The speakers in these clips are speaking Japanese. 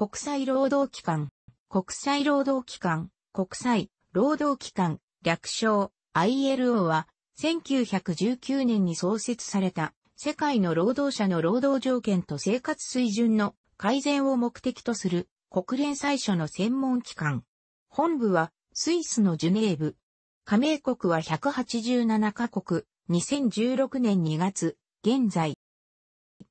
国際労働機関、国際労働機関、国際労働機関、略称 ILO は1919年に創設された世界の労働者の労働条件と生活水準の改善を目的とする国連最初の専門機関。本部はスイスのジュネーブ。加盟国は187カ国、2016年2月、現在。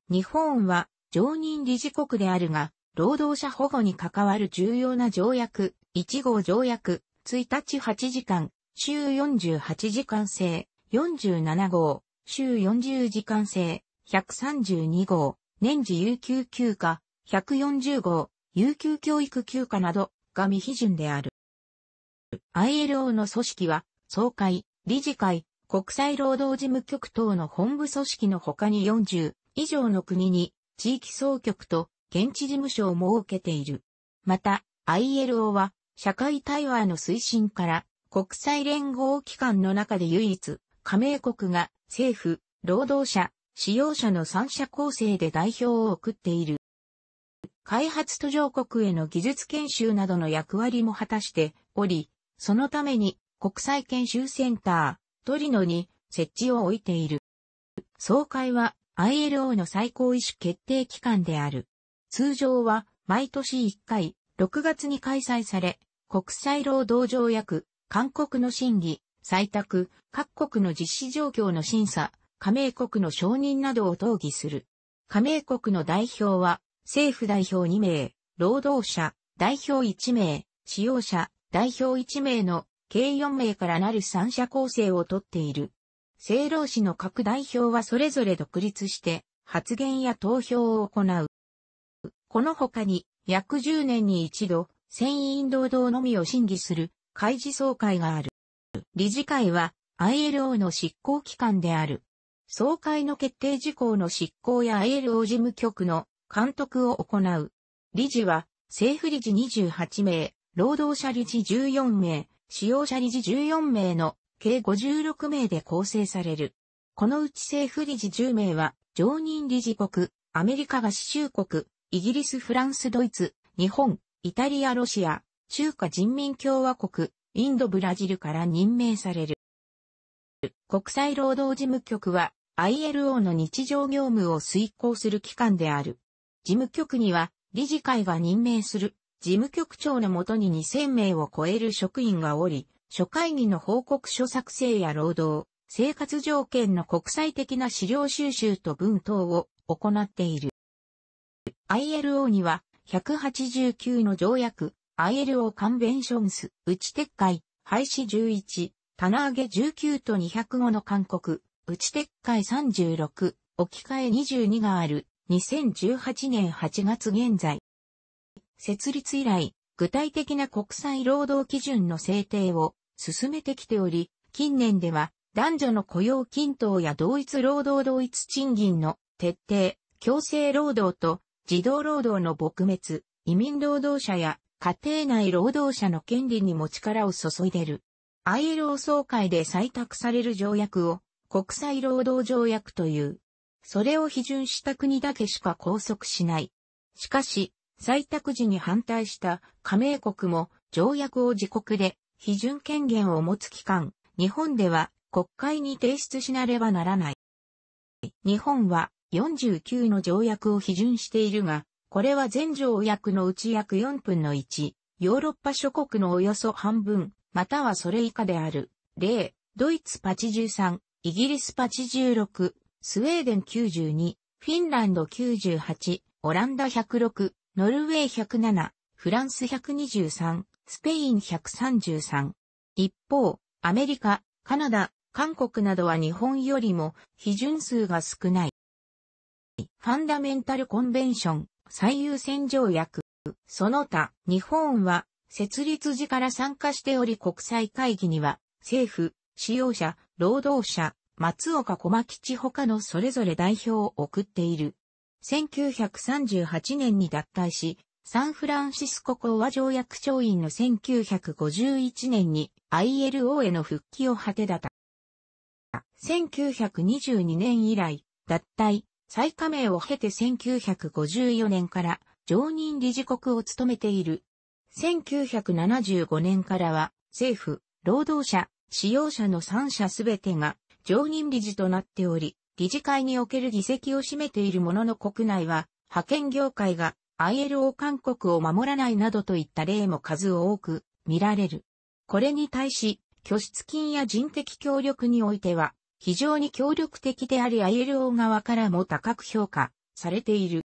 日本は常任理事国であるが、労働者保護に関わる重要な条約、1号条約、1日8時間、週48時間制、47号、週40時間制、132号、年次有給休暇、140号、有給教育休暇などが未批准である。ILO の組織は、総会、理事会、国際労働事務局等の本部組織の他に40以上の国に地域総局と現地事務所を設けている。また、ILO は、社会対話の推進から、国際連合機関の中で唯一、加盟国が政府、労働者、使用者の三者構成で代表を送っている。開発途上国への技術研修などの役割も果たしており、そのために国際研修センター、トリノに設置を置いている。総会は ILO の最高意思決定機関である。通常は毎年1回、6月に開催され、国際労働条約、韓国の審議、採択、各国の実施状況の審査、加盟国の承認などを討議する。加盟国の代表は、政府代表2名、労働者、代表1名、使用者、代表1名の計4名からなる三者構成をとっている。政労使の各代表はそれぞれ独立して、発言や投票を行う。この他に、約10年に一度、船員堂々のみを審議する、開示総会がある。理事会は、ILO の執行機関である。総会の決定事項の執行や ILO 事務局の監督を行う。理事は、政府理事28名、労働者理事14名、使用者理事14名の計56名で構成される。このうち政府理事10名は、常任理事国、アメリカ合衆国、イギリス、フランス、ドイツ、日本、イタリア、ロシア、中華人民共和国、インド、ブラジルから任命される。国際労働事務局は ILO の日常業務を遂行する機関である。事務局には理事会が任命する事務局長のもとに2000名を超える職員がおり、諸会議の報告書作成や労働、生活条件の国際的な資料収集と文等を行っている。ILO には、189の条約、ILO カンベンションス、内撤回、廃止11、棚上げ19と205の勧告、内撤回36、置き換え22がある、2018年8月現在。設立以来、具体的な国際労働基準の制定を進めてきており、近年では男女の雇用均等や同一労働同一賃金の徹底、強制労働と児童労働の撲滅、移民労働者や家庭内労働者の権利にも力を注いでる。ILO 総会で採択される条約を国際労働条約という。それを批准した国だけしか拘束しない。しかし、採択時に反対した加盟国も条約を自国で批准権限を持つ期間、日本では国会に提出しなればならない。日本は49の条約を批准しているが、これは全条約のうち約4分の1、ヨーロッパ諸国のおよそ半分、またはそれ以下である。例、ドイツ83、イギリス86、スウェーデン92、フィンランド98、オランダ106、ノルウェー107、フランス123、スペイン133。一方、アメリカ、カナダ、韓国などは日本よりも批准数が少ない。ファンダメンタルコンベンション、最優先条約。その他、日本は、設立時から参加しており国際会議には、政府、使用者、労働者、松岡小牧地他のそれぞれ代表を送っている。1938年に脱退し、サンフランシスコ講和条約調印の1951年に ILO への復帰を果てだた。1922年以来、脱退、再加盟を経て1954年から常任理事国を務めている。1975年からは政府、労働者、使用者の3者すべてが常任理事となっており、理事会における議席を占めているものの国内は派遣業界が ILO 勧告を守らないなどといった例も数多く見られる。これに対し、拠出金や人的協力においては、非常に協力的であり ILO 側からも高く評価されている。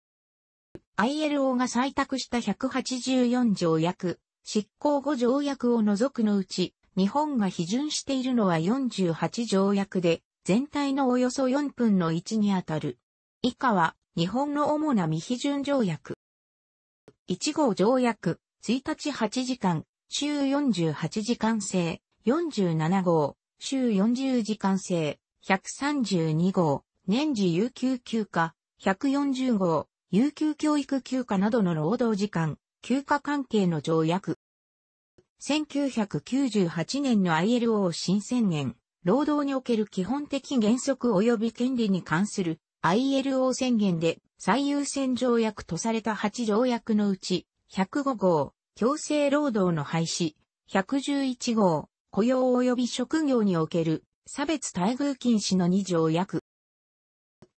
ILO が採択した184条約、執行後条約を除くのうち、日本が批准しているのは48条約で、全体のおよそ4分の1にあたる。以下は、日本の主な未批准条約。1号条約、1日8時間、週48時間制、47号、週40時間制、132号、年次有給休暇、140号、有給教育休暇などの労働時間、休暇関係の条約。1998年の ILO 新宣言、労働における基本的原則及び権利に関する ILO 宣言で最優先条約とされた8条約のうち、105号、強制労働の廃止、111号、雇用及び職業における差別待遇禁止の2条約。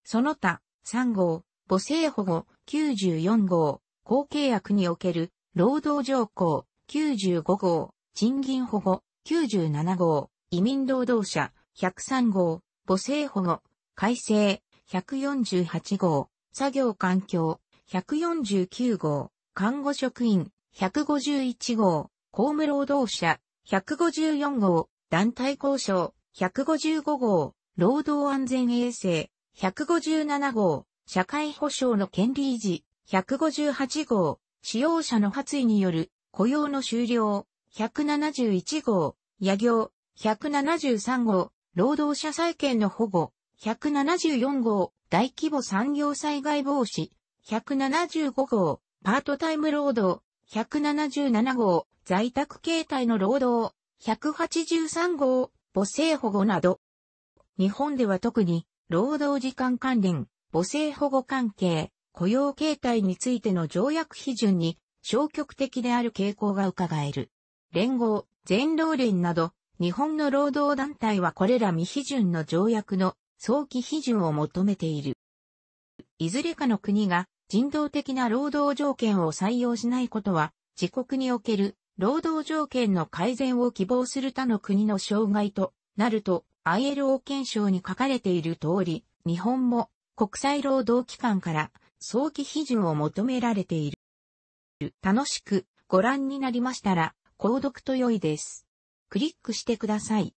その他、3号、母性保護、94号、公契約における、労働条項、95号、賃金保護、97号、移民労働者、103号、母性保護、改正、148号、作業環境、149号、看護職員、151号、公務労働者、154号、団体交渉、155号、労働安全衛生、157号、社会保障の権利維持、158号、使用者の発意による雇用の終了、171号、野業、173号、労働者債権の保護、174号、大規模産業災害防止、175号、パートタイム労働、177号、在宅形態の労働、183号、母性保護など。日本では特に、労働時間関連、母性保護関係、雇用形態についての条約批准に消極的である傾向が伺える。連合、全労連など、日本の労働団体はこれら未批准の条約の早期批准を求めている。いずれかの国が人道的な労働条件を採用しないことは、自国における労働条件の改善を希望する他の国の障害となると ILO 憲章に書かれている通り、日本も国際労働機関から早期批准を求められている。楽しくご覧になりましたら、購読と良いです。クリックしてください。